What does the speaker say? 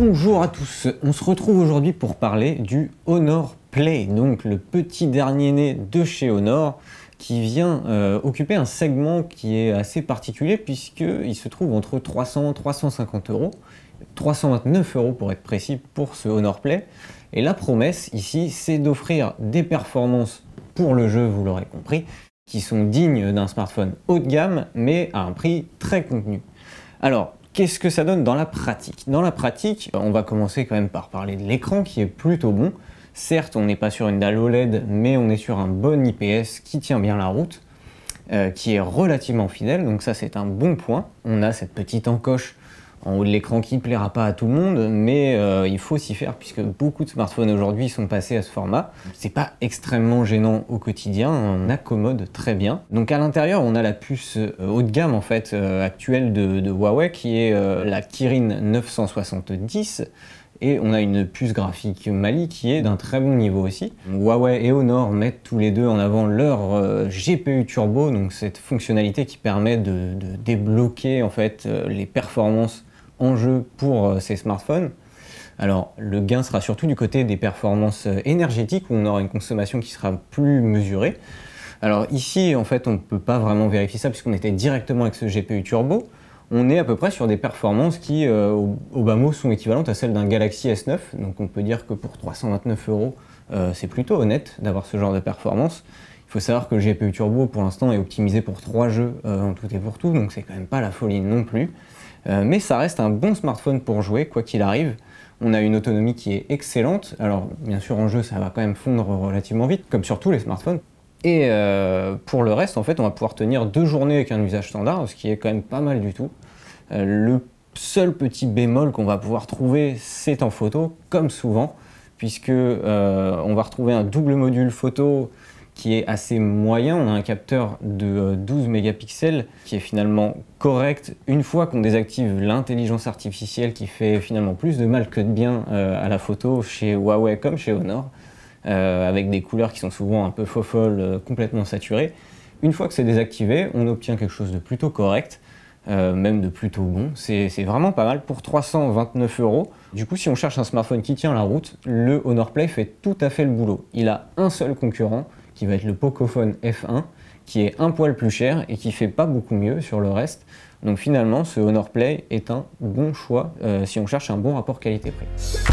Bonjour à tous, on se retrouve aujourd'hui pour parler du Honor Play, donc le petit dernier né de chez Honor qui vient euh, occuper un segment qui est assez particulier puisqu'il se trouve entre 300 et 350 euros, 329 euros pour être précis pour ce Honor Play. Et la promesse ici, c'est d'offrir des performances pour le jeu, vous l'aurez compris, qui sont dignes d'un smartphone haut de gamme mais à un prix très contenu. Alors, Qu'est-ce que ça donne dans la pratique Dans la pratique, on va commencer quand même par parler de l'écran qui est plutôt bon. Certes, on n'est pas sur une dalle OLED, mais on est sur un bon IPS qui tient bien la route, euh, qui est relativement fidèle, donc ça c'est un bon point. On a cette petite encoche en haut de l'écran qui plaira pas à tout le monde, mais euh, il faut s'y faire puisque beaucoup de smartphones aujourd'hui sont passés à ce format. C'est pas extrêmement gênant au quotidien, on accommode très bien. Donc à l'intérieur, on a la puce euh, haut de gamme en fait euh, actuelle de, Huawei qui est la Kirin 970 et on a une puce graphique Mali qui est d'un très bon niveau aussi. Huawei et Honor mettent tous les deux en avant leur GPU turbo, donc cette fonctionnalité qui permet de, débloquer en fait les performances jeu pour euh, ces smartphones. Alors, le gain sera surtout du côté des performances euh, énergétiques où on aura une consommation qui sera plus mesurée. Alors ici, en fait, on ne peut pas vraiment vérifier ça puisqu'on était directement avec ce GPU turbo. On est à peu près sur des performances qui, euh, au bas mot, sont équivalentes à celles d'un Galaxy S9. Donc on peut dire que pour 329 euros, c'est plutôt honnête d'avoir ce genre de performance. Il faut savoir que le GPU Turbo, pour l'instant, est optimisé pour trois jeux euh, en tout et pour tout, donc c'est quand même pas la folie non plus. Euh, mais ça reste un bon smartphone pour jouer, quoi qu'il arrive. On a une autonomie qui est excellente. Alors, bien sûr, en jeu, ça va quand même fondre relativement vite, comme sur tous les smartphones. Et euh, pour le reste, en fait, on va pouvoir tenir deux journées avec un usage standard, ce qui est quand même pas mal du tout. le seul petit bémol qu'on va pouvoir trouver, c'est en photo, comme souvent, puisque on va retrouver un double module photo qui est assez moyen. On a un capteur de 12 euh, mégapixels qui est finalement correct une fois qu'on désactive l'intelligence artificielle qui fait finalement plus de mal que de bien euh, à la photo chez Huawei comme chez Honor, euh, avec des couleurs qui sont souvent un peu faux complètement saturées. Une fois que c'est désactivé, on obtient quelque chose de plutôt correct. même de plutôt bon. C'est vraiment pas mal pour 329 euros. Du coup, si on cherche un smartphone qui tient la route, le Honor Play fait tout à fait le boulot. Il a un seul concurrent, qui va être le Pocophone F1, qui est un poil plus cher et qui fait pas beaucoup mieux sur le reste. Donc finalement, ce Honor Play est un bon choix euh, si on cherche un bon rapport qualité-prix.